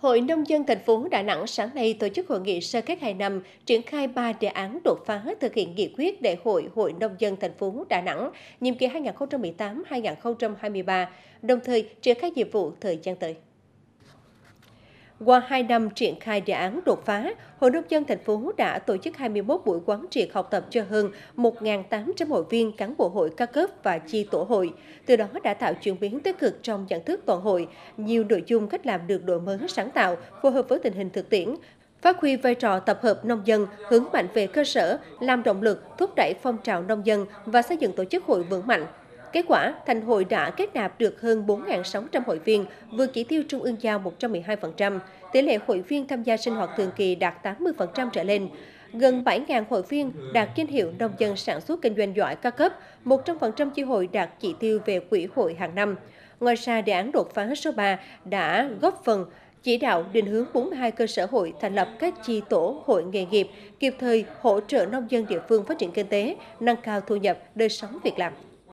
Hội Nông dân thành phố Đà Nẵng sáng nay tổ chức hội nghị sơ kết 2 năm triển khai 3 đề án đột phá thực hiện nghị quyết Đại hội Hội Nông dân thành phố Đà Nẵng nhiệm kỳ 2018-2023, đồng thời triển khai nhiệm vụ thời gian tới. Qua 2 năm triển khai đề án đột phá, Hội Nông dân thành phố đã tổ chức 21 buổi quán triệt học tập cho hơn 1.800 hội viên, cán bộ hội ca cấp và chi tổ hội. Từ đó đã tạo chuyển biến tích cực trong nhận thức toàn hội, nhiều nội dung cách làm được đổi mới sáng tạo, phù hợp với tình hình thực tiễn, phát huy vai trò tập hợp nông dân, hướng mạnh về cơ sở, làm động lực, thúc đẩy phong trào nông dân và xây dựng tổ chức hội vững mạnh, Kết quả, thành hội đã kết nạp được hơn 4.600 hội viên, vượt chỉ tiêu trung ương giao 112%. Tỷ lệ hội viên tham gia sinh hoạt thường kỳ đạt 80% trở lên. Gần 7.000 hội viên đạt danh hiệu nông dân sản xuất kinh doanh giỏi cao cấp, 100% chi hội đạt chỉ tiêu về quỹ hội hàng năm. Ngoài ra, đề án đột phá số 3 đã góp phần chỉ đạo định hướng 42 cơ sở hội thành lập các chi tổ hội nghề nghiệp, kịp thời hỗ trợ nông dân địa phương phát triển kinh tế, nâng cao thu nhập, đời sống việc làm.